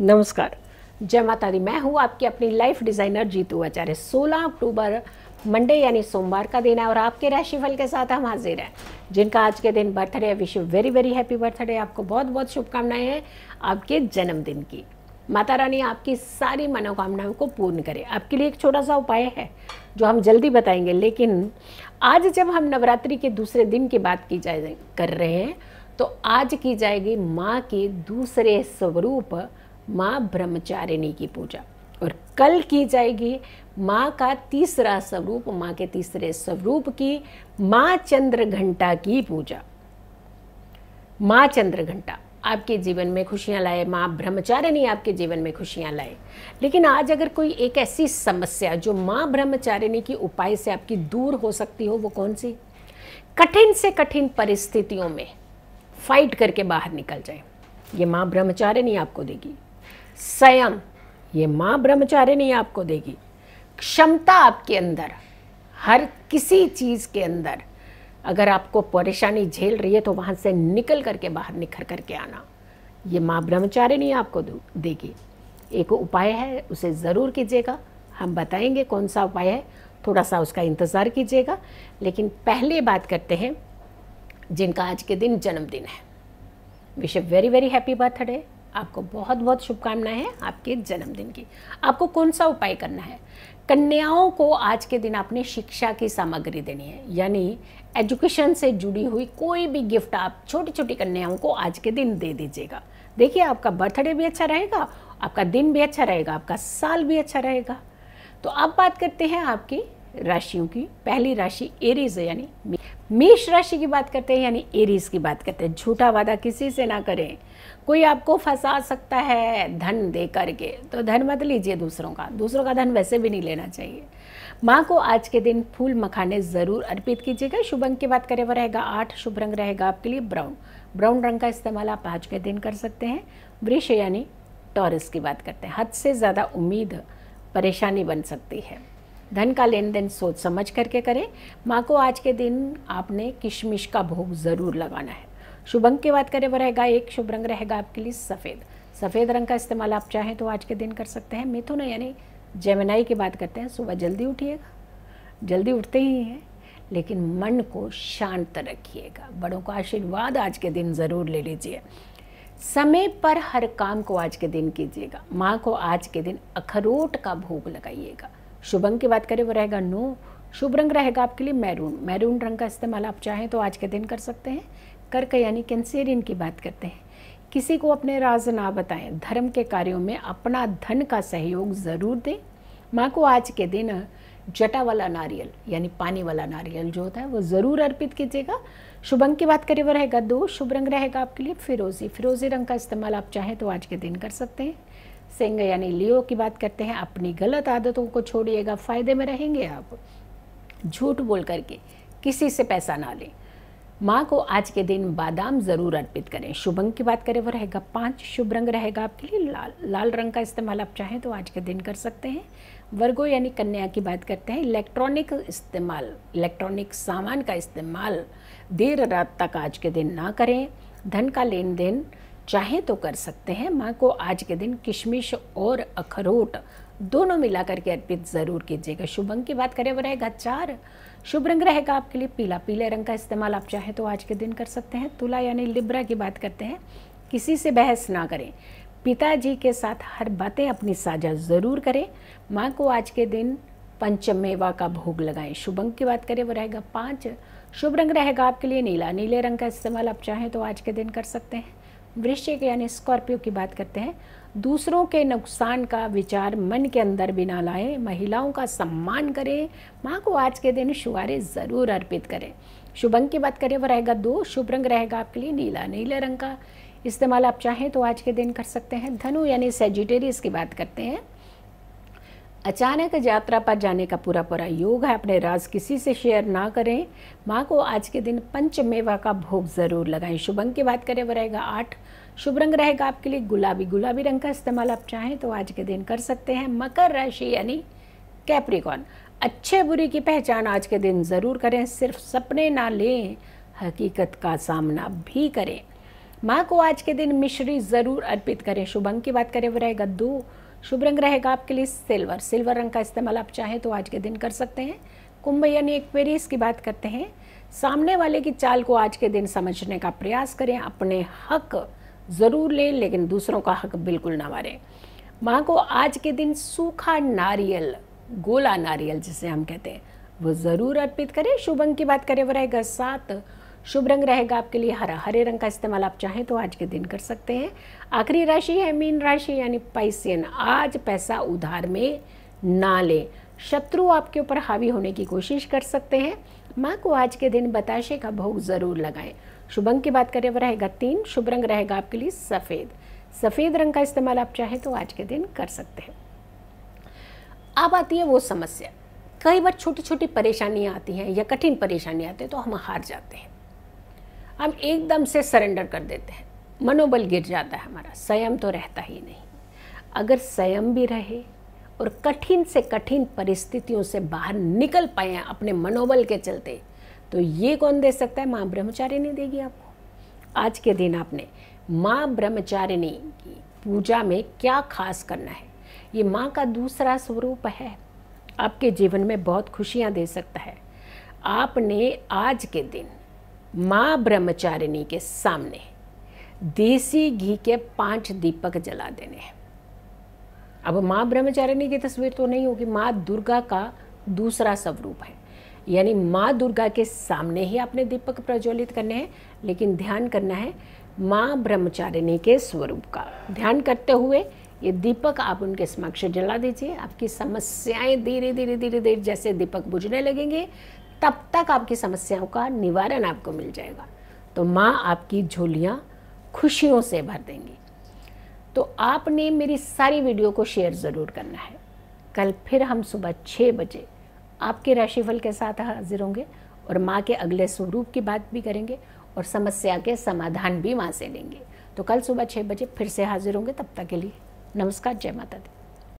नमस्कार जय माता दी मैं हूँ आपकी अपनी लाइफ डिज़ाइनर जीतू आचार्य 16 अक्टूबर मंडे यानी सोमवार का दिन है और आपके राशिफल के साथ हम हाजिर हैं जिनका आज के दिन बर्थडे है विश्व वेरी वेरी हैप्पी बर्थडे आपको बहुत बहुत शुभकामनाएं हैं आपके जन्मदिन की माता रानी आपकी सारी मनोकामनाओं को पूर्ण करे आपके लिए एक छोटा सा उपाय है जो हम जल्दी बताएंगे लेकिन आज जब हम नवरात्रि के दूसरे दिन की बात की जाए कर रहे हैं तो आज की जाएगी माँ के दूसरे स्वरूप माँ ब्रह्मचारिणी की पूजा और कल की जाएगी माँ का तीसरा स्वरूप माँ के तीसरे स्वरूप की माँ चंद्र घंटा की पूजा माँ चंद्र घंटा आपके जीवन में खुशियाँ लाए माँ ब्रह्मचारिणी आपके जीवन में खुशियाँ लाए लेकिन आज अगर कोई एक ऐसी समस्या जो माँ ब्रह्मचारिणी की उपाय से आपकी दूर हो सकती हो वो कौन सी कठिन से कठिन परिस्थितियों में फाइट करके बाहर निकल जाए ये माँ ब्रह्मचारिणी आपको देगी संयम ये माँ ब्रह्मचार्य नहीं आपको देगी क्षमता आपके अंदर हर किसी चीज़ के अंदर अगर आपको परेशानी झेल रही है तो वहाँ से निकल करके बाहर निखर करके आना ये माँ ब्रह्मचार्य नहीं आपको देगी एक उपाय है उसे ज़रूर कीजिएगा हम बताएंगे कौन सा उपाय है थोड़ा सा उसका इंतज़ार कीजिएगा लेकिन पहले बात करते हैं जिनका आज के दिन जन्मदिन है wish a very very happy birthday आपको बहुत बहुत शुभकामनाएं हैं आपके जन्मदिन की आपको कौन सा उपाय करना है कन्याओं को आज के दिन आपने शिक्षा की सामग्री देनी है यानी एजुकेशन से जुड़ी हुई कोई भी गिफ्ट आप छोटी छोटी कन्याओं को आज के दिन दे दीजिएगा देखिए आपका बर्थडे भी अच्छा रहेगा आपका दिन भी अच्छा रहेगा आपका साल भी अच्छा रहेगा तो अब बात करते हैं आपकी राशियों की पहली राशि एरीज है यानी मेष राशि की बात करते हैं यानी एरीज की बात करते हैं झूठा वादा किसी से ना करें कोई आपको फंसा सकता है धन दे करके तो धन मत लीजिए दूसरों का दूसरों का धन वैसे भी नहीं लेना चाहिए माँ को आज के दिन फूल मखाने ज़रूर अर्पित कीजिएगा शुभ अंक की बात करें वह रहेगा आठ शुभ रंग रहेगा आपके लिए ब्राउन ब्राउन रंग का इस्तेमाल आप आज के दिन कर सकते हैं वृक्ष यानी टॉरस की बात करते हैं हद से ज़्यादा उम्मीद परेशानी बन सकती है धन का लेन देन सोच समझ करके करें माँ को आज के दिन आपने किशमिश का भोग ज़रूर लगाना है शुभ अंक की बात करें वह रहेगा एक शुभ रंग रहेगा आपके लिए सफ़ेद सफ़ेद रंग का इस्तेमाल आप चाहें तो आज के दिन कर सकते हैं मिथुन यानी जेमिनाई की बात करते हैं सुबह जल्दी उठिएगा जल्दी उठते ही हैं लेकिन मन को शांत रखिएगा बड़ों का आशीर्वाद आज के दिन ज़रूर ले लीजिए समय पर हर काम को आज के दिन कीजिएगा माँ को आज के दिन अखरोट का भोग लगाइएगा शुभ अंक की बात करें वो रहेगा नो शुभ रंग रहेगा आपके लिए मैरून मैरून रंग का इस्तेमाल आप चाहें तो आज के दिन कर सकते हैं कर्क यानी कैंसेरियन की बात करते हैं किसी को अपने राज ना बताएं धर्म के कार्यों में अपना धन का सहयोग ज़रूर दें माँ को आज के दिन जटा वाला नारियल यानी पानी वाला नारियल जो होता है वो ज़रूर अर्पित कीजिएगा शुभ अंक की बात करें वो रहेगा दो शुभ रंग रहेगा आपके लिए फिरोजी फिरोजी रंग का इस्तेमाल आप चाहें तो आज के दिन कर सकते हैं सिंह यानी लियो की बात करते हैं अपनी गलत आदतों को छोड़िएगा फ़ायदे में रहेंगे आप झूठ बोल करके किसी से पैसा ना लें माँ को आज के दिन बादाम ज़रूर अर्पित करें शुभ रंग की बात करें वो रहेगा पांच शुभ रंग रहेगा आपके लिए लाल लाल रंग का इस्तेमाल आप चाहें तो आज के दिन कर सकते हैं वर्गो यानी कन्या की बात करते हैं इलेक्ट्रॉनिक इस्तेमाल इलेक्ट्रॉनिक सामान का इस्तेमाल देर रात तक आज के दिन ना करें धन का लेन देन चाहे तो कर सकते हैं माँ को आज के दिन किशमिश और अखरोट दोनों मिला करके अर्पित ज़रूर कीजिएगा शुभ अंक की बात करें वो रहेगा चार शुभ रंग रहेगा आपके लिए पीला पीले रंग का इस्तेमाल आप चाहें तो आज के दिन कर सकते हैं तुला यानी लिब्रा की बात करते हैं किसी से बहस ना करें पिताजी के साथ हर बातें अपनी साझा ज़रूर करें माँ को आज के दिन पंचमेवा का भोग लगाएं शुभ अंक की बात करें वो रहेगा पाँच शुभ रंग रहेगा आपके लिए नीला नीले रंग का इस्तेमाल आप चाहें तो आज के दिन कर सकते हैं वृश्चिक यानी स्कॉर्पियो की बात करते हैं दूसरों के नुकसान का विचार मन के अंदर बिना लाए महिलाओं का सम्मान करें माँ को आज के दिन शुआरे ज़रूर अर्पित करें शुभ अंक की बात करें वह रहेगा दो शुभ रंग रहेगा आपके लिए नीला नीले रंग का इस्तेमाल आप चाहें तो आज के दिन कर सकते हैं धनु यानी सेजिटेरियस की बात करते हैं अचानक यात्रा पर जाने का पूरा पूरा योग है अपने राज किसी से शेयर ना करें माँ को आज के दिन पंचमेवा का भोग ज़रूर लगाएं शुभ अंक की बात करें वह रहेगा आठ शुभ रंग रहेगा आपके लिए गुलाबी गुलाबी रंग का इस्तेमाल आप चाहें तो आज के दिन कर सकते हैं मकर राशि यानी कैप्रिकॉन अच्छे बुरे की पहचान आज के दिन ज़रूर करें सिर्फ सपने ना लें हकीकत का सामना भी करें माँ को आज के दिन मिश्री ज़रूर अर्पित करें शुभ अंक की बात करें वो रहेगा दो शुभ रंग रहेगा आपके लिए सिल्वर सिल्वर रंग का इस्तेमाल आप चाहें तो आज के दिन कर सकते हैं कुंभ यानी पेरिस की बात करते हैं सामने वाले की चाल को आज के दिन समझने का प्रयास करें अपने हक ज़रूर लें लेकिन दूसरों का हक बिल्कुल ना मारें माँ को आज के दिन सूखा नारियल गोला नारियल जिसे हम कहते हैं वो ज़रूर अर्पित करें शुभ अंग की बात करें वो रहेगा सात शुभ रंग रहेगा आपके लिए हरा हरे रंग का इस्तेमाल आप चाहें तो आज के दिन कर सकते हैं आखिरी राशि है मीन राशि यानी पैसियन आज पैसा उधार में ना लें शत्रु आपके ऊपर हावी होने की कोशिश कर सकते हैं माँ को आज के दिन बताशे का भोग ज़रूर लगाएं शुभ अंक की बात करें वह रहेगा तीन शुभ रंग रहेगा आपके लिए सफ़ेद सफ़ेद रंग का इस्तेमाल आप चाहें तो आज के दिन कर सकते हैं अब आती है वो समस्या कई बार छोटी छोटी परेशानियाँ आती हैं या कठिन परेशानियाँ आती हैं तो हम हार जाते हैं हम एकदम से सरेंडर कर देते हैं मनोबल गिर जाता है हमारा संयम तो रहता ही नहीं अगर संयम भी रहे और कठिन से कठिन परिस्थितियों से बाहर निकल पाए अपने मनोबल के चलते तो ये कौन दे सकता है माँ ब्रह्मचारिणी देगी आपको आज के दिन आपने माँ ब्रह्मचारिणी की पूजा में क्या खास करना है ये माँ का दूसरा स्वरूप है आपके जीवन में बहुत खुशियाँ दे सकता है आपने आज के दिन माँ ब्रह्मचारिणी के सामने देसी घी के पांच दीपक जला देने हैं अब माँ ब्रह्मचारिणी की तस्वीर तो नहीं होगी माँ दुर्गा का दूसरा स्वरूप है यानी माँ दुर्गा के सामने ही आपने दीपक प्रज्वलित करने हैं लेकिन ध्यान करना है माँ ब्रह्मचारिणी के स्वरूप का ध्यान करते हुए ये दीपक आप उनके समक्ष जला दीजिए आपकी समस्याएं धीरे धीरे धीरे धीरे जैसे दीपक बुझने लगेंगे तब तक आपकी समस्याओं का निवारण आपको मिल जाएगा तो माँ आपकी झोलियाँ खुशियों से भर देंगी तो आपने मेरी सारी वीडियो को शेयर ज़रूर करना है कल फिर हम सुबह छः बजे आपके राशिफल के साथ हाजिर होंगे और माँ के अगले स्वरूप की बात भी करेंगे और समस्या के समाधान भी माँ से लेंगे तो कल सुबह छः बजे फिर से हाजिर होंगे तब तक के लिए नमस्कार जय माता दी